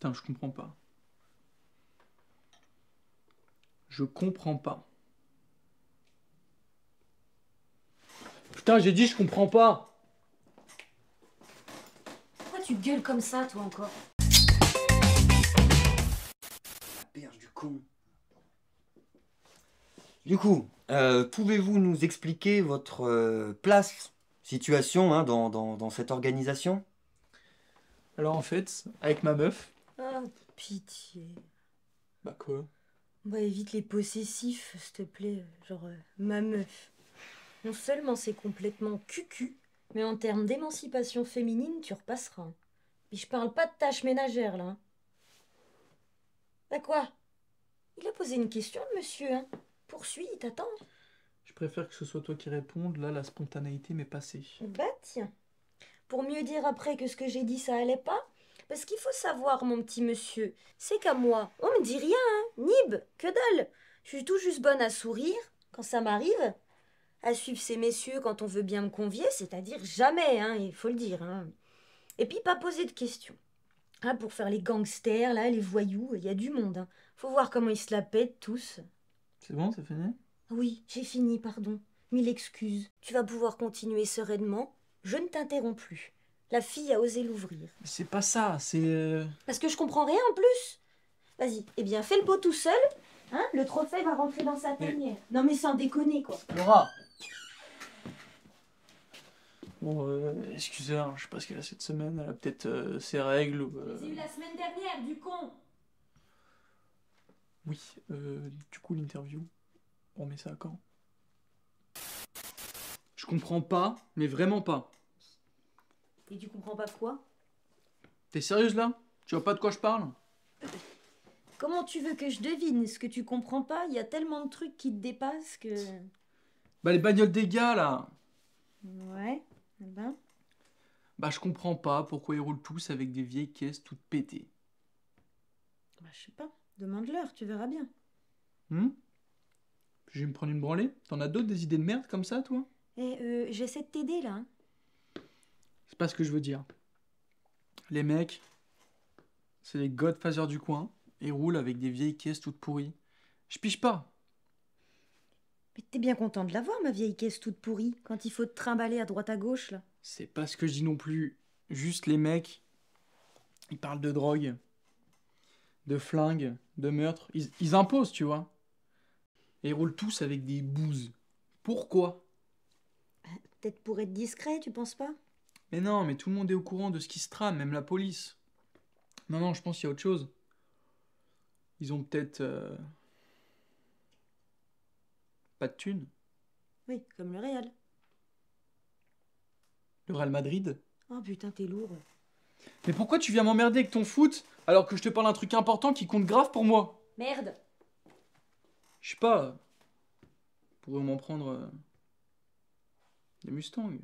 Putain, je comprends pas. Je comprends pas. Putain, j'ai dit je comprends pas. Pourquoi tu gueules comme ça, toi encore La perche du con. Du coup, euh, pouvez-vous nous expliquer votre euh, place, situation hein, dans cette organisation Alors en fait, avec ma meuf, Oh, pitié. Bah quoi Bah évite les possessifs, s'il te plaît. Genre, euh, ma meuf. Non seulement c'est complètement cucu, mais en termes d'émancipation féminine, tu repasseras. Puis je parle pas de tâches ménagères, là. Bah quoi Il a posé une question, monsieur, hein. Poursuis, il Je préfère que ce soit toi qui réponde. Là, la spontanéité m'est passée. Bah tiens. Pour mieux dire après que ce que j'ai dit ça allait pas, parce qu'il faut savoir, mon petit monsieur, c'est qu'à moi, on me dit rien, hein. nib, que dalle. Je suis tout juste bonne à sourire, quand ça m'arrive, à suivre ces messieurs quand on veut bien me convier, c'est-à-dire jamais, hein, il faut le dire. Hein. Et puis pas poser de questions. Hein, pour faire les gangsters, là, les voyous, il y a du monde. Hein. Faut voir comment ils se la pètent tous. C'est bon, c'est fini Oui, j'ai fini, pardon. Mille excuses. Tu vas pouvoir continuer sereinement. Je ne t'interromps plus. La fille a osé l'ouvrir. C'est pas ça, c'est. Euh, Parce que je comprends rien en plus. Vas-y, eh bien fais le pot tout seul. Hein le trophée va rentrer dans sa Non mais sans déconner quoi. Laura Bon, euh, excusez, hein, je sais pas ce qu'elle a cette semaine, elle a peut-être euh, ses règles ou. euh, eu la semaine dernière, du con. Oui, du coup, l'interview, on met ça à quand Je comprends pas, mais vraiment pas. Et tu comprends pas quoi T'es sérieuse là Tu vois pas de quoi je parle Comment tu veux que je devine ce que tu comprends pas Il y a tellement de trucs qui te dépassent que. Bah les bagnoles des gars là Ouais, eh ben. Bah je comprends pas pourquoi ils roulent tous avec des vieilles caisses toutes pétées. Bah je sais pas, demande-leur, tu verras bien. Hum Je vais me prendre une branlée T'en as d'autres des idées de merde comme ça toi Eh, euh, j'essaie de t'aider là. Hein pas ce que je veux dire. Les mecs, c'est les godfathers du coin et roulent avec des vieilles caisses toutes pourries. Je piche pas. Mais t'es bien content de l'avoir, ma vieille caisse toute pourrie, quand il faut te trimballer à droite à gauche, là. C'est pas ce que je dis non plus. Juste les mecs, ils parlent de drogue, de flingue, de meurtre. Ils, ils imposent, tu vois. Et ils roulent tous avec des bouses. Pourquoi bah, Peut-être pour être discret, tu penses pas mais non, mais tout le monde est au courant de ce qui se trame, même la police. Non, non, je pense qu'il y a autre chose. Ils ont peut-être. Euh, pas de thunes. Oui, comme le Real. Le Real Madrid Oh putain, t'es lourd. Mais pourquoi tu viens m'emmerder avec ton foot alors que je te parle d'un truc important qui compte grave pour moi Merde Je sais pas. Pourrions m'en prendre. Euh, des Mustangs.